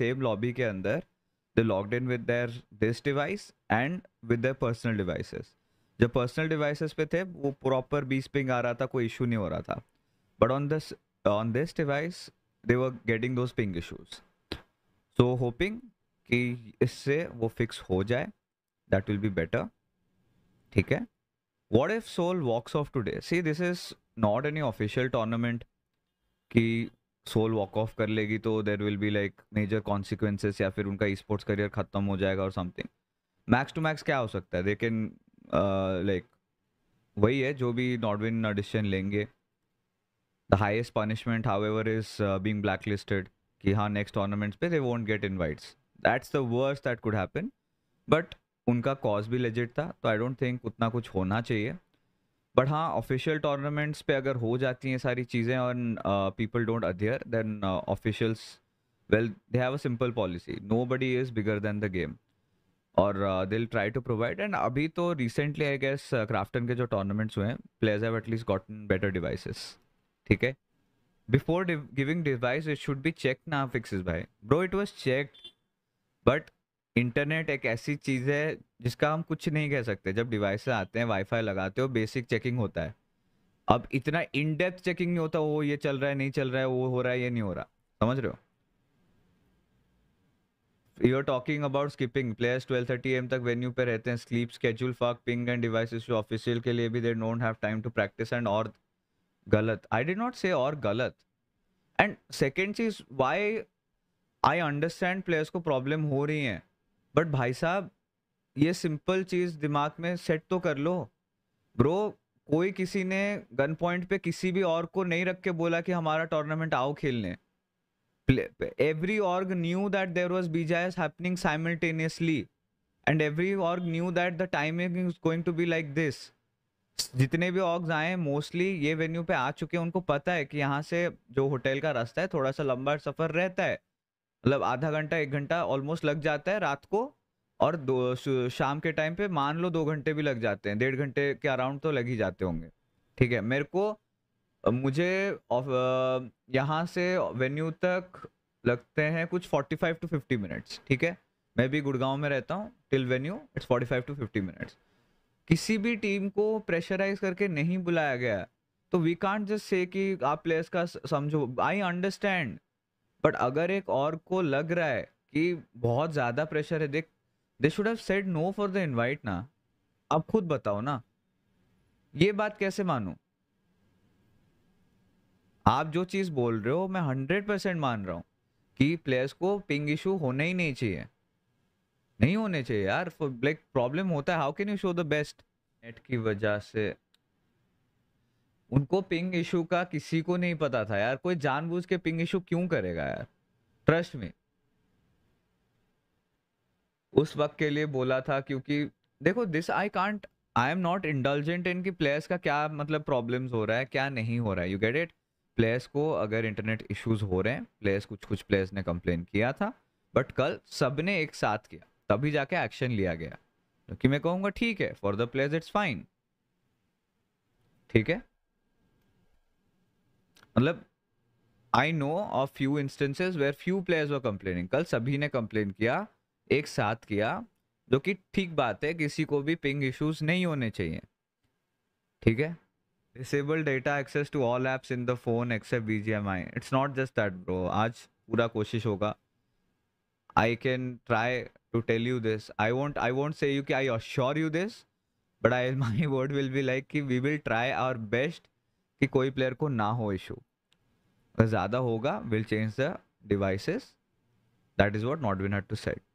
same lobby के अंदर they logged in with their this device and with their personal devices जब personal devices पे थे वो प्रॉपर बीस पिंग आ रहा था कोई इशू नहीं हो रहा था but on this on this device they were getting those ping issues so hoping कि इससे वो फिक्स हो जाए दैट विल बी बेटर ठीक है what if Soul walks off today see this is not any official tournament कि Soul walk off कर लेगी तो there will be like major consequences या फिर उनका स्पोर्ट्स करियर खत्म हो जाएगा और समथिंग मैक्स टू मैक्स क्या हो सकता है लेकिन लाइक uh, वही है जो भी नॉर्डविन डिसीजन लेंगे the highest punishment however is being blacklisted कि हाँ नेक्स्ट टूर्नामेंट्स पे they won't get invites that's the worst that could happen but उनका कॉज भी लेजिट था तो आई डोंट थिंक उतना कुछ होना चाहिए बट हाँ ऑफिशियल टूर्नामेंट्स पे अगर हो जाती हैं सारी चीज़ें और people don't adhere then officials well they have a simple policy nobody is bigger than the game और दिल ट्राई टू प्रोवाइड एंड अभी तो रिसेंटली आई गेस क्राफ्टन के जो टूर्नामेंट्स हुए हैं players have at least gotten better devices ठीक है before giving device it should be check ना फिक्स भाई bro it was check but internet एक ऐसी चीज़ है जिसका हम कुछ नहीं कह सकते जब डिवाइस आते हैं वाईफाई लगाते हो बेसिक चेकिंग होता है अब इतना इन डेप्थ चेकिंग नहीं होता वो ये चल रहा है नहीं चल रहा है वो हो रहा है ये नहीं हो रहा समझ रहे हो you are talking about skipping players twelve thirty AM तक वेन्यू पे रहते हैं sleep schedule fuck ping and devices official के लिए भी they don't have time to practice and और गलत आई डिड नॉट से और गलत एंड सेकेंड चीज वाई आई अंडरस्टैंड प्लेयर्स को प्रॉब्लम हो रही हैं बट भाई साहब ये सिंपल चीज दिमाग में सेट तो कर लो ब्रो कोई किसी ने गन पॉइंट पे किसी भी और को नहीं रख के बोला कि हमारा टूर्नामेंट आओ खेलने every org knew that there was be is happening simultaneously and every org knew that the timing is going to be like this जितने भी ऑर्ग्स आए मोस्टली ये वेन्यू पे आ चुके हैं उनको पता है कि यहाँ से जो होटल का रास्ता है थोड़ा सा लंबा सफ़र रहता है मतलब आधा घंटा एक घंटा ऑलमोस्ट लग जाता है रात को और दो शाम के टाइम पे मान लो दो घंटे भी लग जाते हैं डेढ़ घंटे के अराउंड तो लग ही जाते होंगे ठीक है मेरे को मुझे यहाँ से वेन्यू तक लगते हैं कुछ 45 टू 50 मिनट्स ठीक है मैं भी गुड़गांव में रहता हूँ till venue it's 45 to 50 minutes किसी भी टीम को प्रेशराइज करके नहीं बुलाया गया तो वी कांट जस्ट से कि आप प्लेयर्स का समझो आई अंडरस्टैंड बट अगर एक और को लग रहा है कि बहुत ज़्यादा प्रेशर है देख they should have said no for the invite ना आप खुद बताओ ना ये बात कैसे मानू आप जो चीज़ बोल रहे हो मैं हंड्रेड परसेंट मान रहा हूँ कि प्लेयर्स को पिंग इशू होने ही नहीं चाहिए नहीं होने चाहिए यार लाइक प्रॉब्लम होता है how can you show the best net की वजह से उनको पिंग इशू का किसी को नहीं पता था यार कोई जानबूझ के पिंग इशू क्यों करेगा यार ट्रस्ट में उस वक्त के लिए बोला था क्योंकि देखो this I can't I am not indulgent in की प्लेयर्स का क्या मतलब प्रॉब्लम्स हो रहा है क्या नहीं हो रहा है यू गेट इट प्लेयर्स को अगर इंटरनेट इश्यूज हो रहे हैं प्लेयर्स कुछ कुछ प्लेयर्स ने कंप्लेन किया था बट कल सब ने एक साथ किया तभी जाके एक्शन लिया गया क्योंकि तो मैं कहूँगा ठीक है for the players it's fine ठीक है मतलब I know of few instances where few players were complaining कल सभी ने कंप्लेन किया एक साथ किया जो कि ठीक बात है किसी को भी पिंग इश्यूज नहीं होने चाहिए ठीक है disable data access to all apps in the phone except B G M I it's not just that bro आज पूरा कोशिश होगा I can try to tell you this I want I want say you कि I assure you this but I my word will be like कि we will try our best कि कोई player को ना हो इशू ज़्यादा होगा will change the devices that is what Nodwin had to set